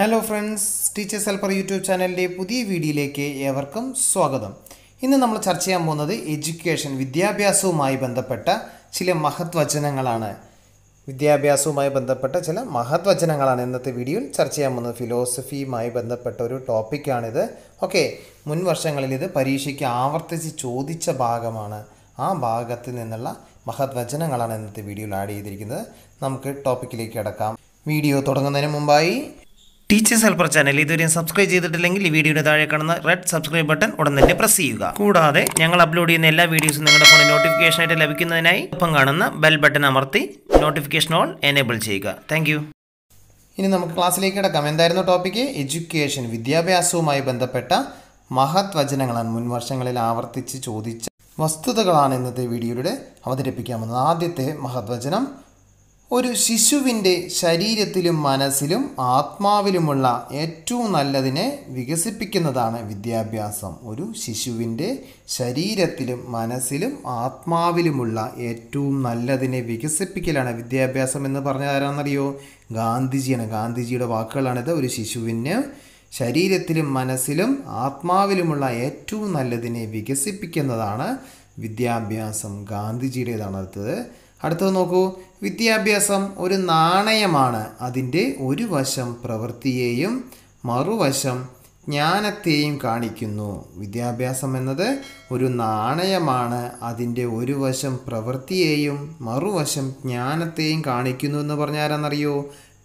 hello friends teachers helper YouTube ചാനലിൻ്റെ പുതിയ വീഡിയോയിലേക്ക് ഏവർക്കും സ്വാഗതം ഇന്ന് നമ്മൾ ചർച്ച ചെയ്യാൻ പോകുന്നത് എഡ്യൂക്കേഷൻ വിദ്യാഭ്യാസവുമായി ബന്ധപ്പെട്ട ചില മഹത്വചനങ്ങളാണ് വിദ്യാഭ്യാസവുമായി ബന്ധപ്പെട്ട ചില മഹത്വചനങ്ങളാണ് ഇന്നത്തെ വീഡിയോയിൽ ചർച്ച ചെയ്യാൻ പോകുന്നത് ഫിലോസഫിയുമായി ബന്ധപ്പെട്ട ഒരു ടോപ്പിക്കാണിത് ഓക്കെ മുൻ വർഷങ്ങളിൽ ഇത് പരീക്ഷയ്ക്ക് ആവർത്തിച്ച് ചോദിച്ച ഭാഗമാണ് ആ ഭാഗത്ത് നിന്നുള്ള മഹത്വചനങ്ങളാണ് ഇന്നത്തെ വീഡിയോയിൽ ആഡ് ചെയ്തിരിക്കുന്നത് നമുക്ക് ടോപ്പിക്കിലേക്ക് കിടക്കാം വീഡിയോ തുടങ്ങുന്നതിന് മുമ്പായി ടീച്ചേഴ്സ് ഹെൽപ്പർ ചാനൽ ഇതുവരെയും സബ്സ്ക്രൈബ് ചെയ്തിട്ടില്ലെങ്കിൽ ഈ വീഡിയോയുടെ താഴെ കാണുന്ന റെഡ് സബ്സ്ക്രൈബ് ബട്ടൺ ഉടൻ തന്നെ പ്രസ് ചെയ്യുക കൂടാതെ ഞങ്ങൾ അപ്ലോഡ് ചെയ്യുന്ന എല്ലാ വീഡിയോസും നിങ്ങളുടെ ഫോണിൽ ആയിട്ട് ലഭിക്കുന്നതിനായി ഒപ്പം കാണുന്ന ബെൽ ബട്ടൺ അമർത്തി നോട്ടിഫിക്കേഷൻ ഓൾ എനേബിൾ ചെയ്യുക താങ്ക് ഇനി നമുക്ക് ക്ലാസ്സിലേക്ക് കിടക്കാം എന്തായിരുന്നു ടോപ്പിക്ക് എഡ്യൂക്കേഷൻ വിദ്യാഭ്യാസവുമായി ബന്ധപ്പെട്ട മഹത് വചനങ്ങളാണ് മുൻവർഷങ്ങളിൽ ആവർത്തിച്ച് ചോദിച്ച വസ്തുതകളാണ് ഇന്നത്തെ വീഡിയോയിലൂടെ അവതരിപ്പിക്കാൻ പോകുന്നത് ആദ്യത്തെ മഹത് വചനം ഒരു ശിശുവിൻ്റെ ശരീരത്തിലും മനസ്സിലും ആത്മാവിലുമുള്ള ഏറ്റവും നല്ലതിനെ വികസിപ്പിക്കുന്നതാണ് വിദ്യാഭ്യാസം ഒരു ശിശുവിൻ്റെ ശരീരത്തിലും മനസ്സിലും ആത്മാവിലുമുള്ള ഏറ്റവും നല്ലതിനെ വികസിപ്പിക്കലാണ് വിദ്യാഭ്യാസം എന്ന് പറഞ്ഞാൽ ആരാണെന്നറിയോ ഗാന്ധിജിയാണ് ഗാന്ധിജിയുടെ വാക്കുകളാണിത് ഒരു ശിശുവിന് ശരീരത്തിലും മനസ്സിലും ആത്മാവിലുമുള്ള ഏറ്റവും നല്ലതിനെ വികസിപ്പിക്കുന്നതാണ് വിദ്യാഭ്യാസം ഗാന്ധിജിയുടേതാണ് അടുത്തത് അടുത്തത് നോക്കൂ വിദ്യാഭ്യാസം ഒരു നാണയമാണ് അതിൻ്റെ ഒരു വശം പ്രവൃത്തിയെയും മറുവശം ജ്ഞാനത്തെയും കാണിക്കുന്നു വിദ്യാഭ്യാസം എന്നത് ഒരു നാണയമാണ് അതിൻ്റെ ഒരു വശം പ്രവൃത്തിയെയും മറുവശം ജ്ഞാനത്തെയും കാണിക്കുന്നു എന്ന് പറഞ്ഞാൽ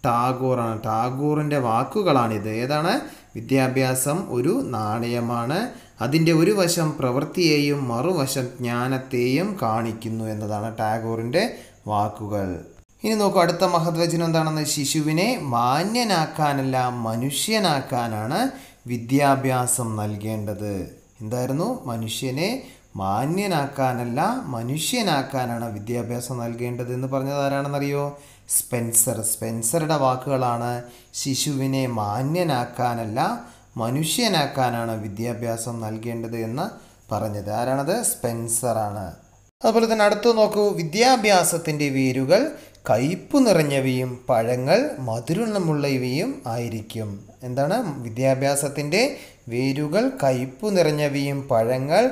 ടാഗോറാണ് ടാഗോറിൻ്റെ വാക്കുകളാണിത് ഏതാണ് വിദ്യാഭ്യാസം ഒരു നാണയമാണ് അതിൻ്റെ ഒരു വശം പ്രവൃത്തിയെയും മറുവശം ജ്ഞാനത്തെയും കാണിക്കുന്നു എന്നതാണ് ടാഗോറിൻ്റെ വാക്കുകൾ ഇനി നോക്കൂ അടുത്ത മഹത്വചനം എന്താണെന്ന് ശിശുവിനെ മാന്യനാക്കാനല്ല മനുഷ്യനാക്കാനാണ് വിദ്യാഭ്യാസം നൽകേണ്ടത് എന്തായിരുന്നു മനുഷ്യനെ മാന്യനാക്കാനല്ല മനുഷ്യനാക്കാനാണ് വിദ്യാഭ്യാസം നൽകേണ്ടത് എന്ന് പറഞ്ഞത് ആരാണെന്നറിയോ സ്പെൻസർ സ്പെൻസറുടെ വാക്കുകളാണ് ശിശുവിനെ മാന്യനാക്കാനല്ല മനുഷ്യനാക്കാനാണ് വിദ്യാഭ്യാസം നൽകേണ്ടത് എന്ന് പറഞ്ഞത് ആരാണത് സ്പെൻസറാണ് അതുപോലെ തന്നെ അടുത്ത് നോക്കൂ വിദ്യാഭ്യാസത്തിൻ്റെ വേരുകൾ കയ്പ് നിറഞ്ഞവയും പഴങ്ങൾ മധുരമുള്ളവയും ആയിരിക്കും എന്താണ് വിദ്യാഭ്യാസത്തിൻ്റെ വേരുകൾ കയ്പ് നിറഞ്ഞവയും പഴങ്ങൾ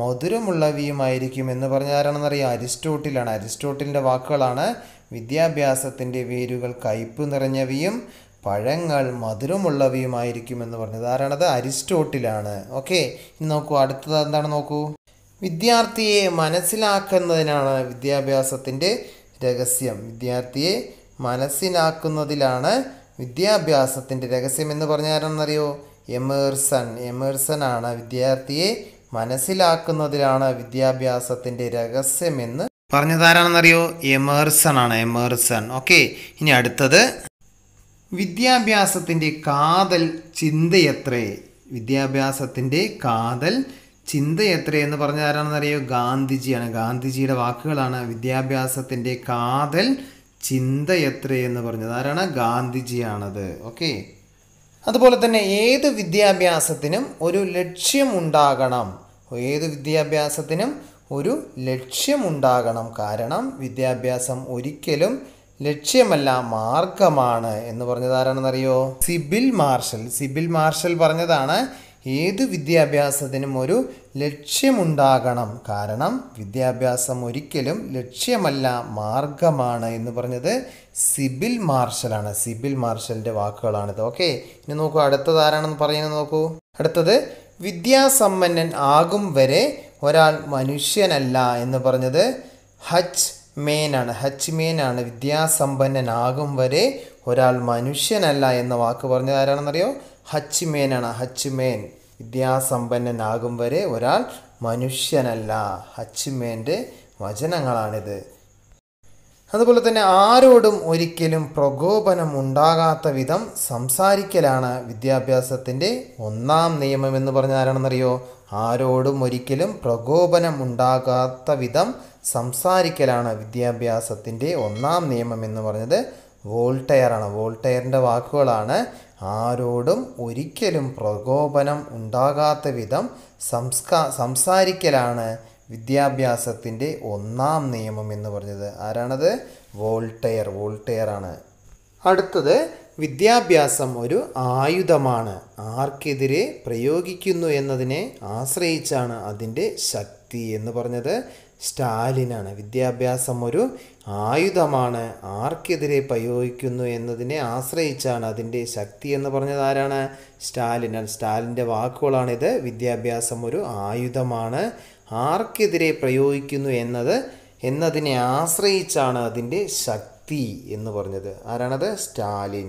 മധുരമുള്ളവയുമായിരിക്കും എന്ന് പറഞ്ഞ അറിയാം അരിസ്റ്റോട്ടിലാണ് അരിസ്റ്റോട്ടിലിൻ്റെ വാക്കുകളാണ് വിദ്യാഭ്യാസത്തിൻ്റെ വേരുകൾ കയ്പ് നിറഞ്ഞവയും പഴങ്ങൾ മധുരമുള്ളവയുമായിരിക്കുമെന്ന് പറഞ്ഞു ധാരണത് അരിസ്റ്റോട്ടിലാണ് ഓക്കെ ഇനി നോക്കൂ അടുത്തത് എന്താണ് നോക്കൂ വിദ്യാർത്ഥിയെ മനസ്സിലാക്കുന്നതിനാണ് വിദ്യാഭ്യാസത്തിൻ്റെ രഹസ്യം വിദ്യാർത്ഥിയെ മനസ്സിലാക്കുന്നതിലാണ് വിദ്യാഭ്യാസത്തിൻ്റെ രഹസ്യം എന്ന് പറഞ്ഞാരെന്നറിയോ എമേഴ്സൺ എമേഴ്സൺ ആണ് വിദ്യാർത്ഥിയെ മനസ്സിലാക്കുന്നതിലാണ് വിദ്യാഭ്യാസത്തിൻ്റെ രഹസ്യമെന്ന് പറഞ്ഞതാരാണെന്നറിയോ എമേഴ്സൺ ആണ് എമേഴ്സൺ ഓക്കെ ഇനി അടുത്തത് വിദ്യാഭ്യാസത്തിൻ്റെ കാതൽ ചിന്തയത്രേ വിദ്യാഭ്യാസത്തിൻ്റെ കാതൽ ചിന്തയത്രേ എന്ന് പറഞ്ഞ ആരാണെന്നറിയോ ഗാന്ധിജിയാണ് ഗാന്ധിജിയുടെ വാക്കുകളാണ് വിദ്യാഭ്യാസത്തിൻ്റെ കാതൽ ചിന്തയത്രേ എന്ന് പറഞ്ഞത് ആരാണ് ഗാന്ധിജിയാണത് ഓക്കെ അതുപോലെ തന്നെ ഏത് വിദ്യാഭ്യാസത്തിനും ഒരു ലക്ഷ്യമുണ്ടാകണം ഏത് വിദ്യാഭ്യാസത്തിനും ഒരു ലക്ഷ്യമുണ്ടാകണം കാരണം വിദ്യാഭ്യാസം ഒരിക്കലും ലക്ഷ്യമല്ല മാർഗമാണ് എന്ന് പറഞ്ഞത് ആരാണെന്നറിയോ സിബിൽ മാർഷൽ സിബിൽ മാർഷൽ പറഞ്ഞതാണ് ഏതു വിദ്യാഭ്യാസത്തിനും ഒരു ലക്ഷ്യമുണ്ടാകണം കാരണം വിദ്യാഭ്യാസം ഒരിക്കലും ലക്ഷ്യമല്ല മാർഗമാണ് എന്ന് പറഞ്ഞത് സിബിൽ മാർഷലാണ് സിബിൽ മാർഷലിൻ്റെ വാക്കുകളാണിത് ഓക്കെ ഇനി നോക്കൂ അടുത്തത് ആരാണെന്ന് പറയുന്നത് നോക്കൂ അടുത്തത് വിദ്യാസമ്പന്നൻ ആകും വരെ ഒരാൾ മനുഷ്യനല്ല എന്ന് പറഞ്ഞത് ഹച്ച് മേനാണ് ഹച്ച് മേനാണ് വിദ്യാസമ്പന്നനാകും വരെ ഒരാൾ മനുഷ്യനല്ല എന്ന വാക്ക് പറഞ്ഞത് ആരാണെന്നറിയോ ഹച്ച് മേനാണ് ഹച്ച് മേൻ വിദ്യാസമ്പന്നനാകും വരെ ഒരാൾ മനുഷ്യനല്ല ഹച്ച് മേൻ്റെ വചനങ്ങളാണിത് അതുപോലെ തന്നെ ആരോടും ഒരിക്കലും പ്രകോപനം ഉണ്ടാകാത്ത വിധം സംസാരിക്കലാണ് വിദ്യാഭ്യാസത്തിൻ്റെ ഒന്നാം നിയമം എന്ന് പറഞ്ഞാൽ ആരാണെന്നറിയോ ആരോടും ഒരിക്കലും പ്രകോപനം ഉണ്ടാകാത്ത വിധം സംസാരിക്കലാണ് വിദ്യാഭ്യാസത്തിൻ്റെ ഒന്നാം നിയമം എന്ന് പറഞ്ഞത് വോൾട്ടയറാണ് വോൾട്ടയറിൻ്റെ വാക്കുകളാണ് ആരോടും ഒരിക്കലും പ്രകോപനം ഉണ്ടാകാത്ത വിധം സംസ്കാ സംസാരിക്കലാണ് വിദ്യാഭ്യാസത്തിൻ്റെ ഒന്നാം നിയമം എന്ന് പറഞ്ഞത് ആരാണത് വോൾട്ടെയർ വോൾട്ടെയർ ആണ് അടുത്തത് വിദ്യാഭ്യാസം ഒരു ആയുധമാണ് ആർക്കെതിരെ പ്രയോഗിക്കുന്നു എന്നതിനെ ആശ്രയിച്ചാണ് അതിൻ്റെ ശക്തി എന്ന് പറഞ്ഞത് സ്റ്റാലിനാണ് വിദ്യാഭ്യാസം ഒരു ആയുധമാണ് ആർക്കെതിരെ പ്രയോഗിക്കുന്നു എന്നതിനെ ആശ്രയിച്ചാണ് അതിൻ്റെ ശക്തി എന്ന് പറഞ്ഞത് ആരാണ് സ്റ്റാലിനാണ് സ്റ്റാലിൻ്റെ വാക്കുകളാണിത് വിദ്യാഭ്യാസം ഒരു ആയുധമാണ് ആർക്കെതിരെ പ്രയോഗിക്കുന്നു എന്നത് എന്നതിനെ ആശ്രയിച്ചാണ് അതിൻ്റെ ശക്തി എന്ന് പറഞ്ഞത് ആരാണത് സ്റ്റാലിൻ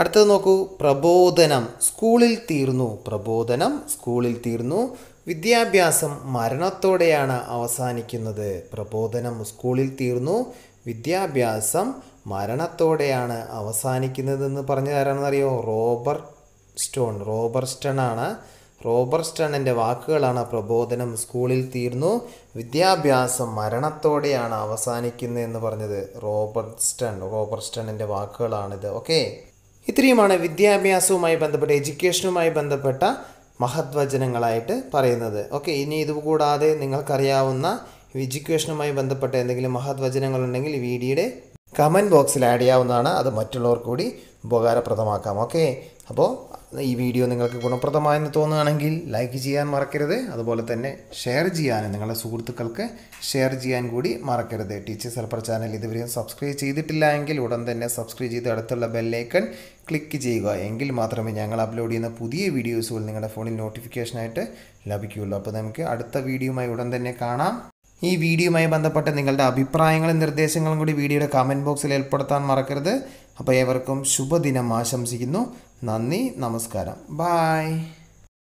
അടുത്തത് നോക്കൂ പ്രബോധനം സ്കൂളിൽ തീർന്നു പ്രബോധനം സ്കൂളിൽ തീർന്നു വിദ്യാഭ്യാസം മരണത്തോടെയാണ് അവസാനിക്കുന്നത് പ്രബോധനം സ്കൂളിൽ തീർന്നു വിദ്യാഭ്യാസം മരണത്തോടെയാണ് അവസാനിക്കുന്നതെന്ന് പറഞ്ഞതാരാണെന്നറിയോ റോബർ സ്റ്റോൺ റോബർ സ്റ്റൺ ആണ് റോബർസ്റ്റണിൻ്റെ വാക്കുകളാണ് പ്രബോധനം സ്കൂളിൽ തീർന്നു വിദ്യാഭ്യാസം മരണത്തോടെയാണ് എന്ന് പറഞ്ഞത് റോബർസ്റ്റൺ റോബർസ്റ്റണിൻ്റെ വാക്കുകളാണിത് ഓക്കെ ഇത്രയുമാണ് വിദ്യാഭ്യാസവുമായി ബന്ധപ്പെട്ട് എഡ്യൂക്കേഷനുമായി ബന്ധപ്പെട്ട മഹത്വചനങ്ങളായിട്ട് പറയുന്നത് ഓക്കെ ഇനി ഇതുകൂടാതെ നിങ്ങൾക്കറിയാവുന്ന എഡ്യൂക്കേഷനുമായി ബന്ധപ്പെട്ട എന്തെങ്കിലും മഹത്വചനങ്ങളുണ്ടെങ്കിൽ വീഡിയോയുടെ കമൻറ്റ് ബോക്സിൽ ആഡ് ചെയ്യാവുന്നതാണ് അത് മറ്റുള്ളവർ കൂടി ഉപകാരപ്രദമാക്കാം ഓക്കെ അപ്പോൾ ഈ വീഡിയോ നിങ്ങൾക്ക് ഗുണപ്രദമായെന്ന് തോന്നുകയാണെങ്കിൽ ലൈക്ക് ചെയ്യാൻ മറക്കരുത് അതുപോലെ തന്നെ ഷെയർ ചെയ്യാൻ നിങ്ങളുടെ സുഹൃത്തുക്കൾക്ക് ഷെയർ ചെയ്യാൻ കൂടി മറക്കരുത് ടീച്ചർ സർപ്പർ ചാനൽ ഇതുവരെയും സബ്സ്ക്രൈബ് ചെയ്തിട്ടില്ല എങ്കിൽ ഉടൻ തന്നെ സബ്സ്ക്രൈബ് ചെയ്ത് അടുത്തുള്ള ബെല്ലൈക്കൺ ക്ലിക്ക് ചെയ്യുക എങ്കിൽ മാത്രമേ ഞങ്ങൾ അപ്ലോഡ് ചെയ്യുന്ന പുതിയ വീഡിയോസുകൾ നിങ്ങളുടെ ഫോണിൽ നോട്ടിഫിക്കേഷനായിട്ട് ലഭിക്കുകയുള്ളൂ അപ്പോൾ നമുക്ക് അടുത്ത വീഡിയോയുമായി ഉടൻ തന്നെ കാണാം ഈ വീഡിയോയുമായി ബന്ധപ്പെട്ട് നിങ്ങളുടെ അഭിപ്രായങ്ങളും നിർദ്ദേശങ്ങളും കൂടി വീഡിയോയുടെ കമൻറ്റ് ബോക്സിൽ ഏർപ്പെടുത്താൻ മറക്കരുത് അപ്പോൾ ഏവർക്കും ശുഭദിനം ആശംസിക്കുന്നു നന്ദി നമസ്കാരം ബായ്